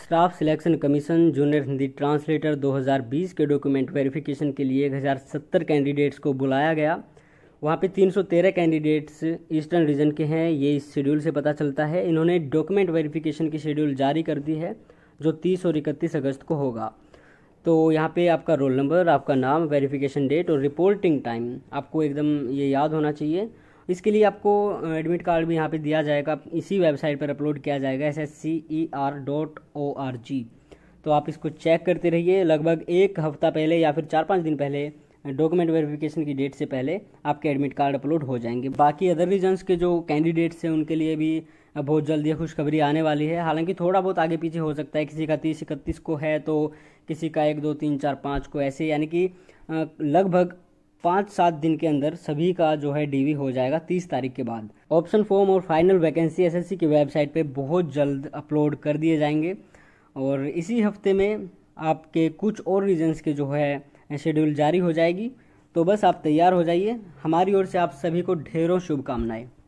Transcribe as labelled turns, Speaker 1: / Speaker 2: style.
Speaker 1: staff selection commission junior Hindi translator 2020 के document verification के लिए एक कैंडिडेट्स को बुलाया गया वहाँ पे 313 कैंडिडेट्स ईस्टर्न रीजन के हैं ये इस शेड्यूल से पता चलता है इन्होंने डॉक्यूमेंट वेरिफिकेशन की शेड्यूल जारी कर दी है जो 30 और इकतीस अगस्त को होगा तो यहाँ पे आपका रोल नंबर आपका नाम वेरिफिकेशन डेट और रिपोर्टिंग टाइम आपको एकदम ये याद होना चाहिए इसके लिए आपको एडमिट कार्ड भी यहाँ पे दिया जाएगा इसी वेबसाइट पर अपलोड किया जाएगा S S C E R dot O R G तो आप इसको चेक करते रहिए लगभग एक हफ्ता पहले या फिर चार पाँच दिन पहले डॉक्यूमेंट वेरिफिकेशन की डेट से पहले आपके एडमिट कार्ड अपलोड हो जाएंगे बाकी अदर रीजन्स के जो कैंडिडेट्स हैं उनके लिए भी बहुत जल्दी ये खुशखबरी आने वाली है हालांकि थोड़ा बहुत आगे पीछे हो सकता है किसी का तीस इकतीस को है तो किसी का एक दो तीन चार पाँच को ऐसे यानी कि लगभग पाँच सात दिन के अंदर सभी का जो है डीवी हो जाएगा तीस तारीख के बाद ऑप्शन फॉर्म और फाइनल वैकेंसी एसएससी की वेबसाइट पे बहुत जल्द अपलोड कर दिए जाएंगे और इसी हफ्ते में आपके कुछ और रीजन्स के जो है शेड्यूल जारी हो जाएगी तो बस आप तैयार हो जाइए हमारी ओर से आप सभी को ढेरों शुभकामनाएं